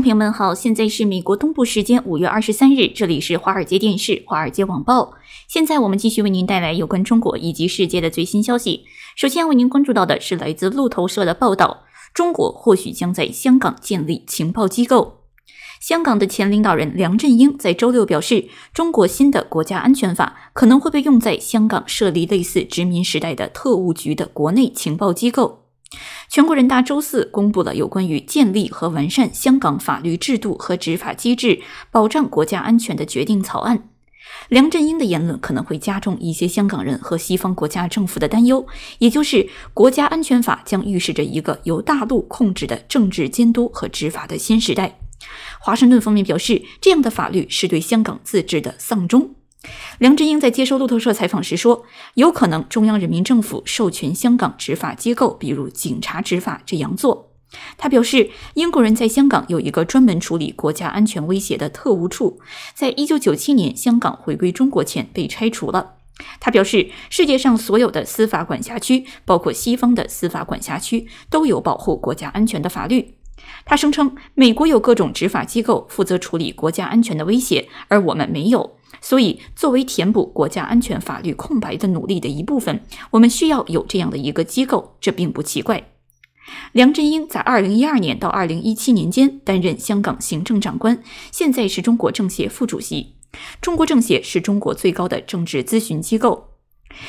朋友们好，现在是美国东部时间五月二十三日，这里是华尔街电视、华尔街网报。现在我们继续为您带来有关中国以及世界的最新消息。首先为您关注到的是来自路透社的报道：中国或许将在香港建立情报机构。香港的前领导人梁振英在周六表示，中国新的国家安全法可能会被用在香港设立类似殖民时代的特务局的国内情报机构。全国人大周四公布了有关于建立和完善香港法律制度和执法机制，保障国家安全的决定草案。梁振英的言论可能会加重一些香港人和西方国家政府的担忧，也就是国家安全法将预示着一个由大陆控制的政治监督和执法的新时代。华盛顿方面表示，这样的法律是对香港自治的丧钟。梁振英在接受路透社采访时说，有可能中央人民政府授权香港执法机构，比如警察执法这样做。他表示，英国人在香港有一个专门处理国家安全威胁的特务处，在一九九七年香港回归中国前被拆除了。他表示，世界上所有的司法管辖区，包括西方的司法管辖区，都有保护国家安全的法律。他声称，美国有各种执法机构负责处理国家安全的威胁，而我们没有。所以，作为填补国家安全法律空白的努力的一部分，我们需要有这样的一个机构，这并不奇怪。梁振英在2012年到2017年间担任香港行政长官，现在是中国政协副主席。中国政协是中国最高的政治咨询机构。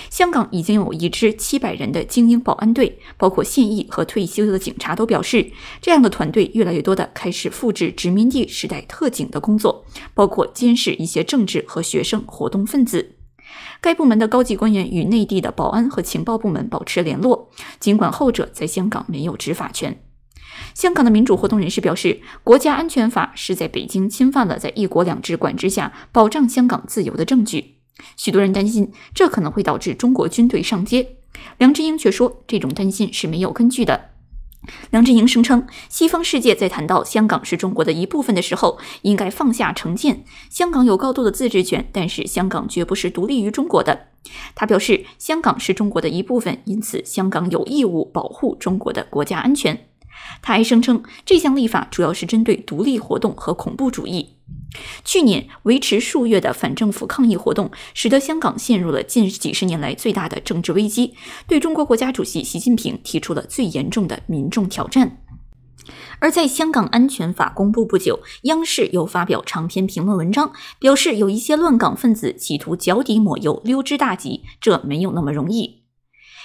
香港已经有一支七百人的精英保安队，包括现役和退休的警察都表示，这样的团队越来越多地开始复制殖民地时代特警的工作，包括监视一些政治和学生活动分子。该部门的高级官员与内地的保安和情报部门保持联络，尽管后者在香港没有执法权。香港的民主活动人士表示，国家安全法是在北京侵犯了在一国两制管制下保障香港自由的证据。许多人担心，这可能会导致中国军队上街。梁振英却说，这种担心是没有根据的。梁振英声称，西方世界在谈到香港是中国的一部分的时候，应该放下成见。香港有高度的自治权，但是香港绝不是独立于中国的。他表示，香港是中国的一部分，因此香港有义务保护中国的国家安全。他还声称，这项立法主要是针对独立活动和恐怖主义。去年维持数月的反政府抗议活动，使得香港陷入了近几十年来最大的政治危机，对中国国家主席习近平提出了最严重的民众挑战。而在香港安全法公布不久，央视又发表长篇评论文章，表示有一些乱港分子企图脚底抹油溜之大吉，这没有那么容易。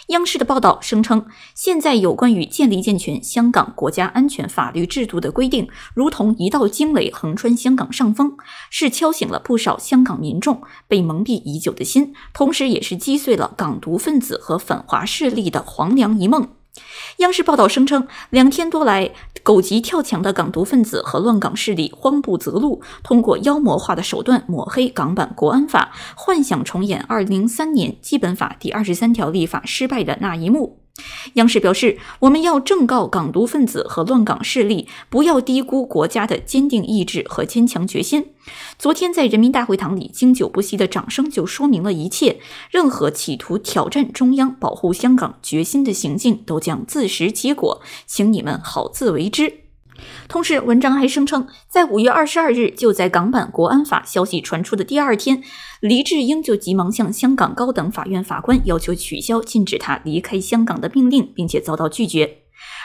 央视的报道声称，现在有关于建立健全香港国家安全法律制度的规定，如同一道惊雷横穿香港上风，是敲醒了不少香港民众被蒙蔽已久的心，同时也是击碎了港独分子和反华势力的黄粱一梦。央视报道声称，两天多来，狗急跳墙的港独分子和乱港势力慌不择路，通过妖魔化的手段抹黑港版国安法，幻想重演2003年《基本法》第二十三条立法失败的那一幕。央视表示，我们要正告港独分子和乱港势力，不要低估国家的坚定意志和坚强决心。昨天在人民大会堂里经久不息的掌声就说明了一切。任何企图挑战中央保护香港决心的行径，都将自食其果，请你们好自为之。同时，文章还声称，在五月二十二日，就在港版国安法消息传出的第二天，黎智英就急忙向香港高等法院法官要求取消禁止他离开香港的命令，并且遭到拒绝。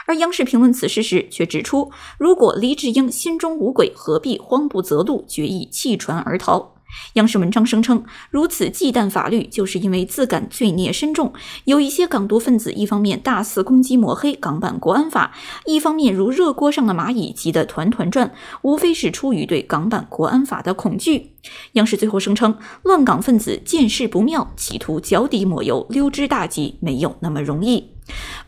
而央视评论此事时却指出，如果黎智英心中无鬼，何必慌不择路，决意弃船而逃？央视文章声称，如此忌惮法律，就是因为自感罪孽深重。有一些港独分子，一方面大肆攻击抹黑港版国安法，一方面如热锅上的蚂蚁，急得团团转，无非是出于对港版国安法的恐惧。央视最后声称，乱港分子见势不妙，企图脚底抹油溜之大吉，没有那么容易。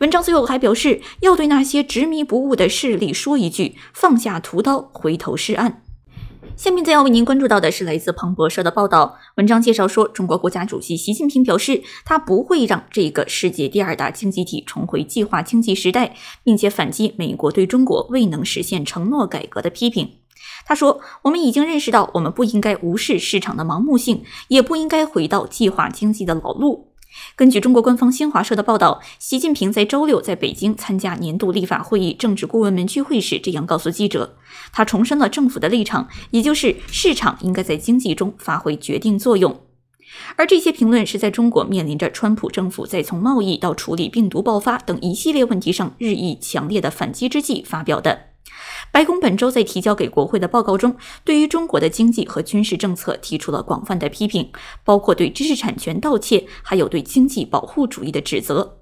文章最后还表示，要对那些执迷不悟的势力说一句：放下屠刀，回头是岸。下面再要为您关注到的是来自彭博社的报道。文章介绍说，中国国家主席习近平表示，他不会让这个世界第二大经济体重回计划经济时代，并且反击美国对中国未能实现承诺改革的批评。他说：“我们已经认识到，我们不应该无视市场的盲目性，也不应该回到计划经济的老路。”根据中国官方新华社的报道，习近平在周六在北京参加年度立法会议政治顾问们聚会时，这样告诉记者，他重申了政府的立场，也就是市场应该在经济中发挥决定作用。而这些评论是在中国面临着川普政府在从贸易到处理病毒爆发等一系列问题上日益强烈的反击之际发表的。白宫本周在提交给国会的报告中，对于中国的经济和军事政策提出了广泛的批评，包括对知识产权盗窃，还有对经济保护主义的指责。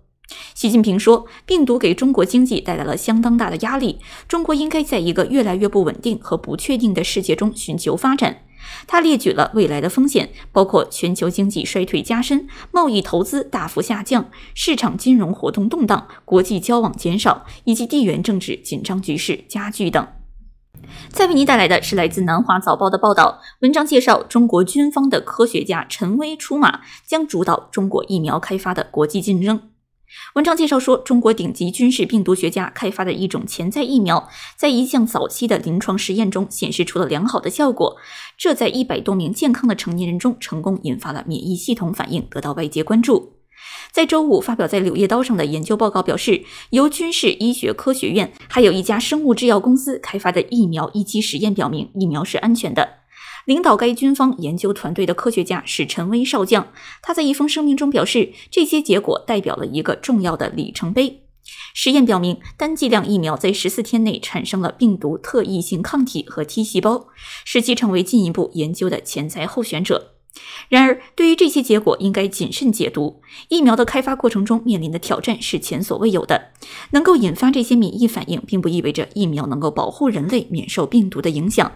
习近平说，病毒给中国经济带来了相当大的压力，中国应该在一个越来越不稳定和不确定的世界中寻求发展。他列举了未来的风险，包括全球经济衰退加深、贸易投资大幅下降、市场金融活动动荡、国际交往减少，以及地缘政治紧张局势加剧等。再为您带来的是来自《南华早报》的报道，文章介绍中国军方的科学家陈薇出马，将主导中国疫苗开发的国际竞争。文章介绍说，中国顶级军事病毒学家开发的一种潜在疫苗，在一项早期的临床实验中显示出了良好的效果。这在一百多名健康的成年人中成功引发了免疫系统反应，得到外界关注。在周五发表在《柳叶刀》上的研究报告表示，由军事医学科学院还有一家生物制药公司开发的疫苗一期实验表明，疫苗是安全的。领导该军方研究团队的科学家是陈威少将。他在一封声明中表示，这些结果代表了一个重要的里程碑。实验表明，单剂量疫苗在十四天内产生了病毒特异性抗体和 T 细胞，使其成为进一步研究的潜在候选者。然而，对于这些结果，应该谨慎解读。疫苗的开发过程中面临的挑战是前所未有的。能够引发这些免疫反应，并不意味着疫苗能够保护人类免受病毒的影响。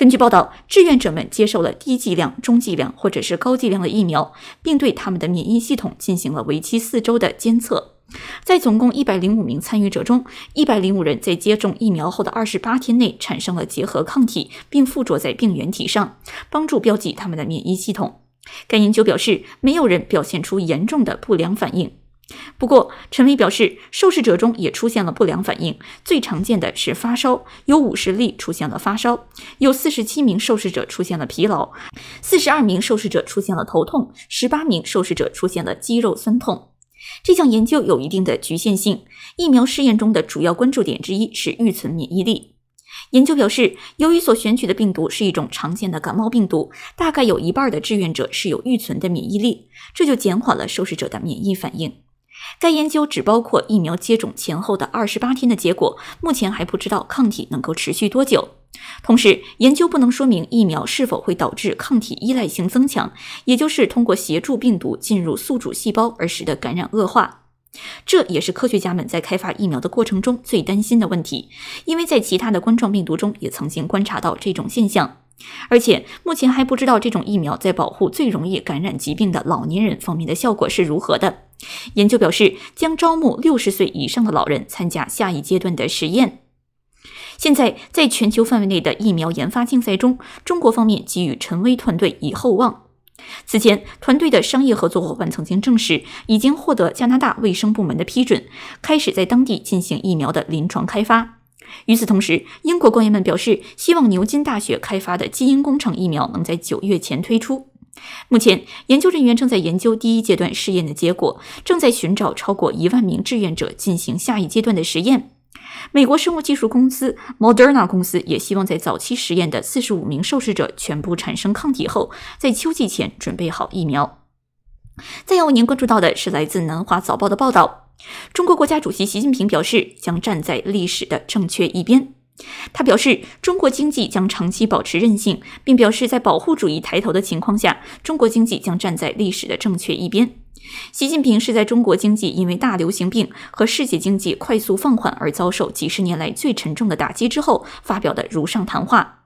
根据报道，志愿者们接受了低剂量、中剂量或者是高剂量的疫苗，并对他们的免疫系统进行了为期四周的监测。在总共一百零五名参与者中，一百零五人在接种疫苗后的二十八天内产生了结合抗体，并附着在病原体上，帮助标记他们的免疫系统。该研究表示，没有人表现出严重的不良反应。不过，陈薇表示，受试者中也出现了不良反应，最常见的是发烧，有五十例出现了发烧，有四十七名受试者出现了疲劳，四十二名受试者出现了头痛，十八名受试者出现了肌肉酸痛。这项研究有一定的局限性，疫苗试验中的主要关注点之一是预存免疫力。研究表示，由于所选取的病毒是一种常见的感冒病毒，大概有一半的志愿者是有预存的免疫力，这就减缓了受试者的免疫反应。该研究只包括疫苗接种前后的二十八天的结果，目前还不知道抗体能够持续多久。同时，研究不能说明疫苗是否会导致抗体依赖性增强，也就是通过协助病毒进入宿主细胞而使得感染恶化。这也是科学家们在开发疫苗的过程中最担心的问题，因为在其他的冠状病毒中也曾经观察到这种现象。而且，目前还不知道这种疫苗在保护最容易感染疾病的老年人方面的效果是如何的。研究表示，将招募六十岁以上的老人参加下一阶段的实验。现在，在全球范围内的疫苗研发竞赛中，中国方面给予陈威团队以厚望。此前，团队的商业合作伙伴曾经证实，已经获得加拿大卫生部门的批准，开始在当地进行疫苗的临床开发。与此同时，英国官员们表示，希望牛津大学开发的基因工程疫苗能在九月前推出。目前，研究人员正在研究第一阶段试验的结果，正在寻找超过一万名志愿者进行下一阶段的实验。美国生物技术公司 Moderna 公司也希望在早期实验的四十五名受试者全部产生抗体后，在秋季前准备好疫苗。再要为您关注到的是来自《南华早报》的报道：中国国家主席习近平表示，将站在历史的正确一边。他表示，中国经济将长期保持韧性，并表示在保护主义抬头的情况下，中国经济将站在历史的正确一边。习近平是在中国经济因为大流行病和世界经济快速放缓而遭受几十年来最沉重的打击之后发表的如上谈话。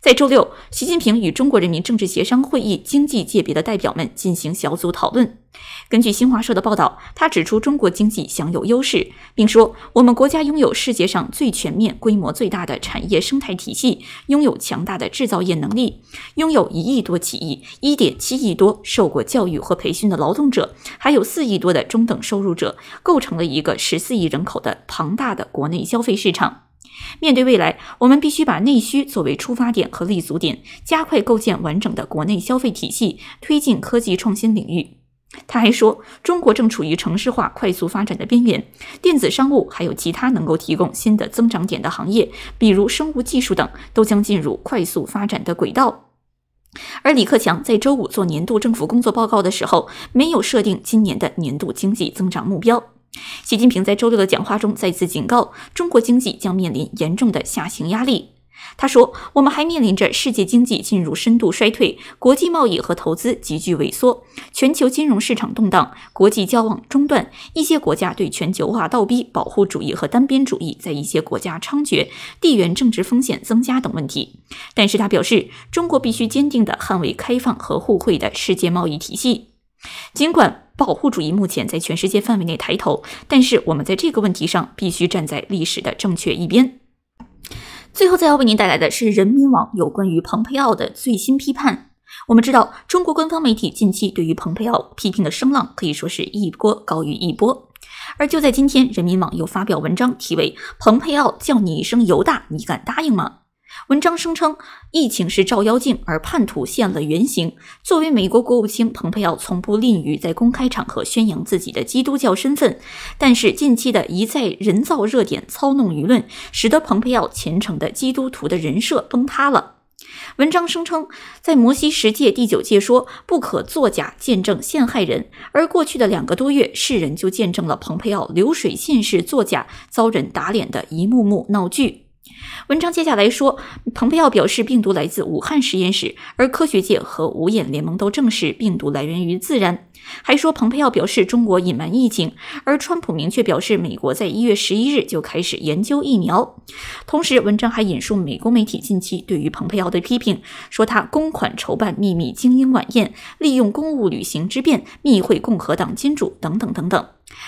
在周六，习近平与中国人民政治协商会议经济界别的代表们进行小组讨论。根据新华社的报道，他指出中国经济享有优势，并说：“我们国家拥有世界上最全面、规模最大的产业生态体系，拥有强大的制造业能力，拥有一亿多企业、一点七亿多受过教育和培训的劳动者，还有四亿多的中等收入者，构成了一个十四亿人口的庞大的国内消费市场。”面对未来，我们必须把内需作为出发点和立足点，加快构建完整的国内消费体系，推进科技创新领域。他还说，中国正处于城市化快速发展的边缘，电子商务还有其他能够提供新的增长点的行业，比如生物技术等，都将进入快速发展的轨道。而李克强在周五做年度政府工作报告的时候，没有设定今年的年度经济增长目标。习近平在周六的讲话中再次警告，中国经济将面临严重的下行压力。他说：“我们还面临着世界经济进入深度衰退，国际贸易和投资急剧萎缩，全球金融市场动荡，国际交往中断，一些国家对全球化倒逼、保护主义和单边主义在一些国家猖獗，地缘政治风险增加等问题。”但是他表示，中国必须坚定地捍卫开放和互惠的世界贸易体系。尽管保护主义目前在全世界范围内抬头，但是我们在这个问题上必须站在历史的正确一边。最后，再要为您带来的是人民网有关于蓬佩奥的最新批判。我们知道，中国官方媒体近期对于蓬佩奥批评的声浪可以说是一波高于一波。而就在今天，人民网又发表文章，题为《蓬佩奥叫你一声犹大，你敢答应吗》。文章声称，疫情是照妖镜，而叛徒现了原形。作为美国国务卿，蓬佩奥从不吝于在公开场合宣扬自己的基督教身份，但是近期的一再人造热点操弄舆论，使得蓬佩奥虔诚的基督徒的人设崩塌了。文章声称，在摩西十诫第九诫说不可作假见证陷害人，而过去的两个多月，世人就见证了蓬佩奥流水线式作假遭人打脸的一幕幕闹剧。文章接下来说，蓬佩奥表示病毒来自武汉实验室，而科学界和五眼联盟都证实病毒来源于自然。还说蓬佩奥表示中国隐瞒疫情，而川普明确表示美国在一月十一日就开始研究疫苗。同时，文章还引述美国媒体近期对于蓬佩奥的批评，说他公款筹办秘密精英晚宴，利用公务旅行之便密会共和党金主等等等等。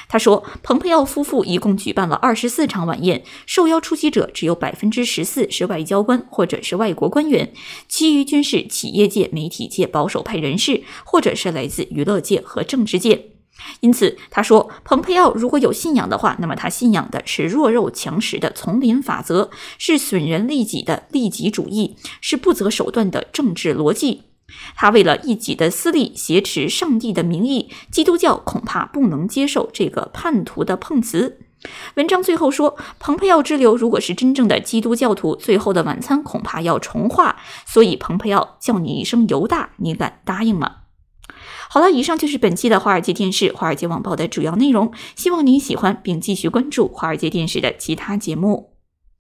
他说，蓬佩奥夫妇一共举办了二十四场晚宴，受邀出席者只有百分之十四是外交官或者是外国官员，其余均是企业界、媒体界、保守派人士，或者是来自娱乐界和政治界。因此，他说，蓬佩奥如果有信仰的话，那么他信仰的是弱肉强食的丛林法则，是损人利己的利己主义，是不择手段的政治逻辑。他为了一己的私利，挟持上帝的名义，基督教恐怕不能接受这个叛徒的碰瓷。文章最后说，蓬佩奥之流如果是真正的基督教徒，最后的晚餐恐怕要重化。所以，蓬佩奥叫你一声犹大，你敢答应吗？好了，以上就是本期的华尔街电视、华尔街网报的主要内容，希望您喜欢，并继续关注华尔街电视的其他节目。